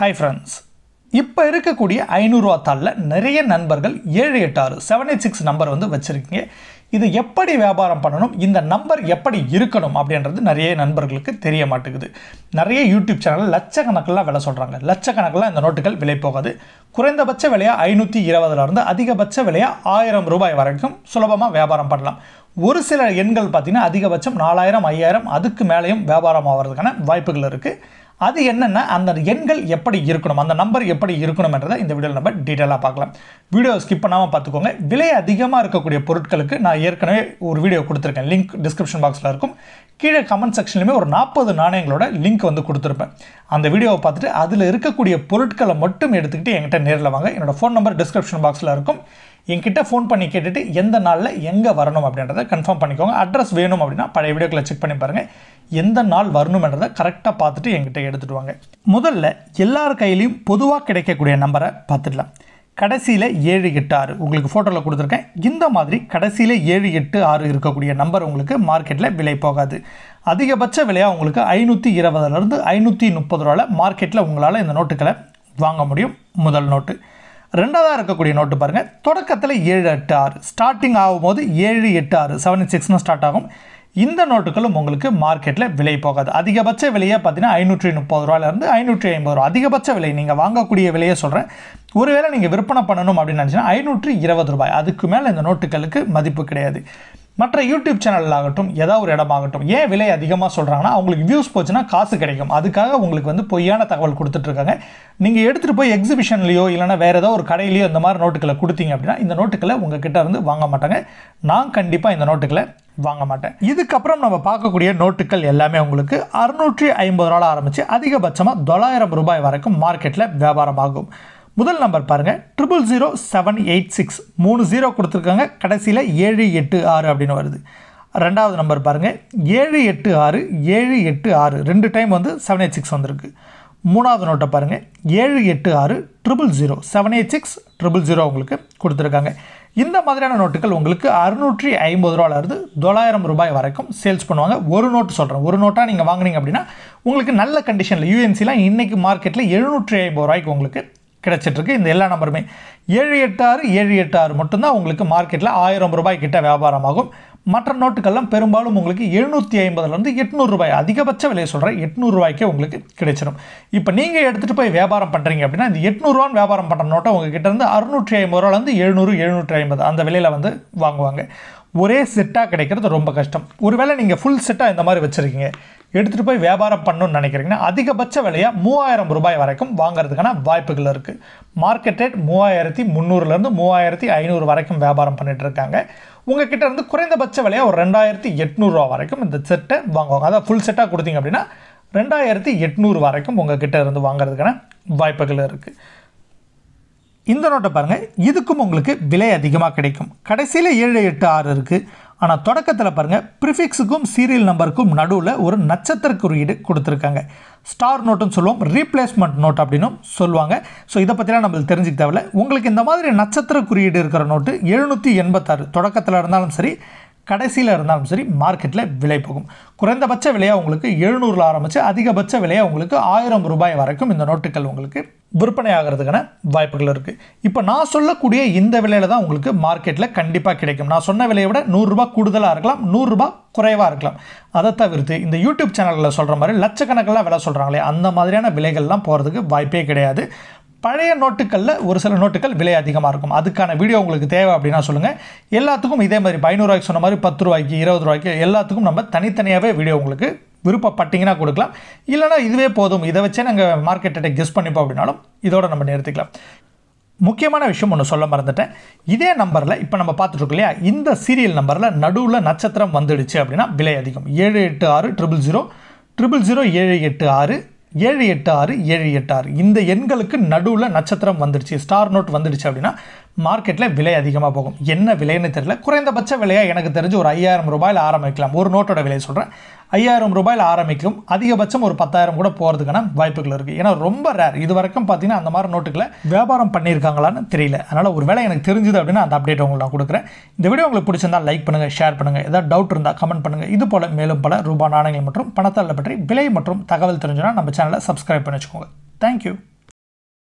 hi friends இப்போ இருக்கக்கூடிய ஐநூறுரூவா தாளில் நிறைய நண்பர்கள் ஏழு எட்டு ஆறு செவன் எயிட் சிக்ஸ் நம்பர் வந்து வச்சுருக்கீங்க இது எப்படி வியாபாரம் பண்ணணும் இந்த நம்பர் எப்படி இருக்கணும் அப்படின்றது நிறைய நண்பர்களுக்கு தெரிய மாட்டேங்குது நிறைய யூடியூப் சேனலில் லட்சக்கணக்கெல்லாம் விலை சொல்கிறாங்க லட்சக்கணக்கெலாம் இந்த நோட்டுகள் விலை போகாது குறைந்தபட்ச விலையாக ஐநூற்றி இருபதுலேருந்து அதிகபட்ச விலையாக ஆயிரம் ரூபாய் வரைக்கும் சுலபமாக வியாபாரம் பண்ணலாம் ஒரு சில எண்கள் பார்த்திங்கன்னா அதிகபட்சம் நாலாயிரம் ஐயாயிரம் அதுக்கு மேலேயும் வியாபாரம் ஆகிறதுக்கான வாய்ப்புகள் இருக்குது அது என்னென்ன அந்த எண்கள் எப்படி இருக்கணும் அந்த நம்பர் எப்படி இருக்கணும்ன்றதை இந்த வீடியோவில் நம்ம டீட்டெயிலாக பார்க்கலாம் வீடியோ ஸ்கிப் பண்ணாமல் பார்த்துக்கோங்க விலை அதிகமாக இருக்கக்கூடிய பொருட்களுக்கு நான் ஏற்கனவே ஒரு வீடியோ கொடுத்துருக்கேன் லிங்க் டிஸ்கிரிப்ஷன் பாக்ஸில் இருக்கும் கீழே கமெண்ட் செக்ஷன்லையுமே ஒரு நாற்பது நாணயங்களோட லிங்க் வந்து கொடுத்துருப்பேன் அந்த வீடியோவை பார்த்துட்டு அதில் இருக்கக்கூடிய பொருட்களை மட்டும் எடுத்துக்கிட்டு என்கிட்ட நேரில் வாங்க என்னோடய ஃபோன் நம்பர் டிஸ்கிரிப்ஷன் பாக்ஸில் இருக்கும் என்கிட்ட ஃபோன் பண்ணி கேட்டுட்டு எந்த நாளில் எங்கே வரணும் அப்படின்றத கன்ஃபார்ம் பண்ணிக்கோங்க அட்ரஸ் வேணும் அப்படின்னா பழைய வீடியோக்களை செக் பண்ணி பாருங்கள் எந்த நாள் வரணுமென்றதை கரெக்டாக பார்த்துட்டு எங்கிட்ட எடுத்துகிட்டு வாங்க முதல்ல எல்லார் கையிலையும் பொதுவாக கிடைக்கக்கூடிய நம்பரை பார்த்துடலாம் கடைசியில் ஏழு எட்டு ஆறு உங்களுக்கு ஃபோட்டோவில் கொடுத்துருக்கேன் இந்த மாதிரி கடைசியில் ஏழு எட்டு ஆறு இருக்கக்கூடிய நம்பர் உங்களுக்கு மார்க்கெட்டில் விலை போகாது அதிகபட்ச விலையாக உங்களுக்கு ஐநூற்றி இருபதுலேருந்து ஐநூற்றி முப்பது ரூபாவில் மார்க்கெட்டில் உங்களால் இந்த நோட்டுகளை வாங்க முடியும் முதல் நோட்டு ரெண்டாவதாக இருக்கக்கூடிய நோட்டு பாருங்கள் தொடக்கத்தில் ஏழு எட்டு ஆறு ஸ்டார்டிங் ஆகும்போது ஏழு எட்டு ஆறு செவன் சிக்ஸ்னு ஸ்டார்ட் ஆகும் இந்த நோட்டுகளும் உங்களுக்கு மார்க்கெட்டில் விலை போகாது அதிகபட்ச விலையை பார்த்தீங்கன்னா ஐநூற்றி முப்பது ரூபாயிலேருந்து ஐநூற்றி ஐம்பது ரூபா அதிகபட்ச விலை நீங்கள் வாங்கக்கூடிய விலையை சொல்கிறேன் ஒருவேளை நீங்கள் விற்பனை பண்ணணும் அப்படின்னு நினச்சின்னா ஐநூற்றி இருபது ரூபாய் அதுக்கு மேலே இந்த நோட்டுகளுக்கு மதிப்பு கிடையாது மற்ற யூடியூப் சேனல் ஆகட்டும் ஏதாவது ஒரு இடமாகட்டும் ஏன் விலை அதிகமாக சொல்கிறாங்கன்னா அவங்களுக்கு வியூஸ் போச்சுன்னா காசு கிடைக்கும் அதுக்காக உங்களுக்கு வந்து பொய்யான தகவல் கொடுத்துட்ருக்காங்க நீங்கள் எடுத்துகிட்டு போய் எக்ஸிபிஷன்லேயோ இல்லைனா வேறு ஏதோ ஒரு கடையிலையோ இந்த மாதிரி நோட்டுகளை கொடுத்தீங்க அப்படின்னா இந்த நோட்டுகளை உங்கள் கிட்டே இருந்து வாங்க மாட்டாங்க நான் கண்டிப்பாக இந்த நோட்டுகளை வாங்க மாட்டேன் இதுக்கப்புறம் நம்ம பார்க்கக்கூடிய நோட்டுகள் எல்லாமே உங்களுக்கு அறுநூற்றி ஐம்பது ரூபாவில் ஆரம்பித்து அதிகபட்சமாக தொள்ளாயிரம் ரூபாய் வரைக்கும் மார்க்கெட்டில் வியாபாரம் ஆகும் முதல் நம்பர் பாருங்கள் triple zero seven eight six மூணு ஜீரோ கொடுத்துருக்காங்க கடைசியில் ஏழு எட்டு ஆறு அப்படின்னு வருது ரெண்டாவது நம்பர் பாருங்கள் ஏழு எட்டு ஆறு ஏழு எட்டு ஆறு ரெண்டு டைம் வந்து செவன் எயிட் சிக்ஸ் வந்திருக்கு மூணாவது நோட்டை பாருங்கள் ஏழு எட்டு ஆறு triple zero seven eight six triple zero உங்களுக்கு கொடுத்துருக்காங்க இந்த மாதிரியான நோட்டுகள் உங்களுக்கு அறுநூற்றி ஐம்பது ரூபாயிலிருந்து தொள்ளாயிரம் ரூபாய் வரைக்கும் சேல்ஸ் பண்ணுவாங்க ஒரு நோட்டு சொல்கிறேன் ஒரு நோட்டாக நீங்கள் வாங்கினீங்க அப்படின்னா உங்களுக்கு நல்ல கண்டிஷனில் யூஎன்சிலாம் இன்றைக்கி மார்க்கெட்டில் எழுநூற்றி ஐம்பது ரூபாய்க்கு உங்களுக்கு கிடச்சிட்ருக்கு இந்த எல்லா நம்பருமே ஏழு எட்டு ஆறு ஏழு எட்டு ஆறு மட்டும்தான் உங்களுக்கு மார்க்கெட்டில் ஆயிரம் ரூபாய் வியாபாரமாகும் மற்ற நோட்டுக்கெல்லாம் பெரும்பாலும் உங்களுக்கு எழுநூற்றி ஐம்பதுலேருந்து எட்நூறுரூபாய் அதிகபட்ச விலையை சொல்கிறேன் எட்நூறுரூவாய்க்கே உங்களுக்கு கிடைச்சிடும் இப்போ நீங்கள் எடுத்துகிட்டு போய் வியாபாரம் பண்ணுறீங்க அப்படின்னா இந்த எட்நூறுரூவான்னு வியாபாரம் பண்ணுற நோட்டை உங்ககிட்ட இருந்து அறுநூற்றி ஐம்பது ரூபாலேருந்து எழுநூறு எழுநூற்றி ஐம்பது அந்த விலையில் வந்து வாங்குவாங்க ஒரே செட்டாக கிடைக்கிறது ரொம்ப கஷ்டம் ஒருவேளை நீங்கள் ஃபுல் செட்டாக இந்த மாதிரி வச்சுருக்கீங்க எடுத்துகிட்டு போய் வியாபாரம் பண்ணணும்னு நினைக்கிறீங்கன்னா அதிகபட்ச விலையாக மூவாயிரம் ரூபாய் வரைக்கும் வாங்குறதுக்கான வாய்ப்புகள் இருக்குது மார்க்கெட் ரேட் மூவாயிரத்தி முந்நூறுலேருந்து மூவாயிரத்தி ஐநூறு வரைக்கும் வியாபாரம் பண்ணிகிட்ருக்காங்க உங்ககிட்ட இருந்து குறைந்தபட்ச விலையாக ஒரு ரெண்டாயிரத்தி எட்நூறுரூவா வரைக்கும் இந்த செட்டை வாங்குவாங்க அதாவது ஃபுல் செட்டாக கொடுத்தீங்க அப்படின்னா ரெண்டாயிரத்தி எட்நூறு வரைக்கும் உங்ககிட்ட இருந்து வாங்குறதுக்கான வாய்ப்புகள் இருக்குது இந்த நோட்டை பாருங்கள் இதுக்கும் உங்களுக்கு விலை அதிகமாக கிடைக்கும் கடைசியில் ஏழு எட்டு ஆறு இருக்குது ஆனால் தொடக்கத்தில் பாருங்கள் ப்ரிஃபிக்ஸுக்கும் சீரியல் நம்பருக்கும் நடுவில் ஒரு நட்சத்திர குறியீடு கொடுத்துருக்காங்க ஸ்டார் நோட்டுன்னு சொல்லுவோம் ரீப்ளேஸ்மெண்ட் நோட் அப்படின்னும் சொல்லுவாங்க ஸோ இதை பற்றிலாம் நம்மளுக்கு தெரிஞ்சுக்க தேவையில்ல உங்களுக்கு இந்த மாதிரி நட்சத்திர குறியீடு இருக்கிற நோட்டு எழுநூற்றி எண்பத்தாறு தொடக்கத்தில் இருந்தாலும் சரி கடைசியில் இருந்தாலும் சரி மார்க்கெட்டில் விலை போகும் குறைந்தபட்ச விலையாக உங்களுக்கு எழுநூறில் ஆரம்பித்து அதிகபட்ச விலையாக உங்களுக்கு ஆயிரம் ரூபாய் வரைக்கும் இந்த நோட்டுகள் உங்களுக்கு விற்பனை ஆகிறதுக்கான வாய்ப்புகள் இருக்குது இப்போ நான் சொல்லக்கூடிய இந்த விலையில் தான் உங்களுக்கு மார்க்கெட்டில் கண்டிப்பாக கிடைக்கும் நான் சொன்ன விலையை விட நூறுரூபா கூடுதலாக இருக்கலாம் நூறுரூபா குறைவாக இருக்கலாம் அதை தவிர்த்து இந்த யூடியூப் சேனலில் சொல்கிற மாதிரி லட்சக்கணக்கெல்லாம் விலை சொல்கிறாங்களே அந்த மாதிரியான விலைகள்லாம் போகிறதுக்கு வாய்ப்பே கிடையாது பழைய நோட்டுகளில் ஒரு சில நோட்டுகள் விலை அதிகமாக இருக்கும் அதுக்கான வீடியோ உங்களுக்கு தேவை அப்படின்னா சொல்லுங்கள் எல்லாத்துக்கும் இதே மாதிரி ஐநூறுரூவாய்க்கு சொன்ன மாதிரி பத்து ரூபாய்க்கு இருபது ரூபாய்க்கு எல்லாத்துக்கும் நம்ம தனித்தனியாகவே வீடியோ உங்களுக்கு விருப்பப்பட்டிங்கன்னா கொடுக்கலாம் இல்லைனா இதுவே போதும் இதை வச்சே நாங்கள் மார்க்கெட்டை கெஸ் பண்ணிப்போம் அப்படின்னாலும் இதோட நம்ம நிறுத்திக்கலாம் முக்கியமான விஷயம் ஒன்று சொல்ல மறந்துட்டேன் இதே நம்பரில் இப்போ நம்ம பார்த்துட்டு இல்லையா இந்த சீரியல் நம்பரில் நடுவில் நட்சத்திரம் வந்துடுச்சு அப்படின்னா விலை அதிகம் ஏழு எட்டு ஆறு ட்ரிபிள் ஜீரோ ட்ரிபிள் ஜீரோ ஏழு எட்டு ஆறு ஏழு எட்டு ஆறு ஏழு எட்டு ஆறு இந்த எண்களுக்கு நடுவில் நட்சத்திரம் வந்துடுச்சு ஸ்டார் நோட் வந்துடுச்சு அப்படின்னா மார்க்கெட்டில் விலை அதிகமாக போகும் என்ன விலைன்னு தெரியல குறைந்தபட்ச விலையாக எனக்கு தெரிஞ்சு ஒரு ஐயாயிரம் ரூபாயில் ஆரம்பிக்கலாம் ஒரு நோட்டோட விலையை சொல்கிறேன் ஐயாயிரம் ரூபாயில் ஆரம்பிக்கும் அதிகபட்சம் ஒரு பத்தாயிரம் கூட போகிறதுக்கான வாய்ப்புகள் இருக்குது ஏன்னா ரொம்ப ரேர் இது வரைக்கும் பார்த்தீங்கன்னா அந்த மாதிரி நோட்டுகளை வியாபாரம் பண்ணியிருக்காங்களான்னு தெரியல அதனால் ஒரு வேலை எனக்கு தெரிஞ்சுது அப்படின்னா அந்த அப்டேட் உங்களுக்கு நான் கொடுக்குறேன் இந்த வீடியோ உங்களுக்கு பிடிச்சிருந்தால் லைக் பண்ணுங்கள் ஷேர் பண்ணுங்கள் ஏதாவது டவுட் இருந்தால் கமெண்ட் பண்ணுங்கள் இது போல் மேலும் பல ரூபா நாணயங்கள் மற்றும் பணத்தாளர் பற்றி விலை மற்றும் தகவல் தெரிஞ்சுன்னா நம்ம சேனலை சப்ஸ்கிரைப் பண்ணி வச்சுக்கோங்க தேங்க்யூ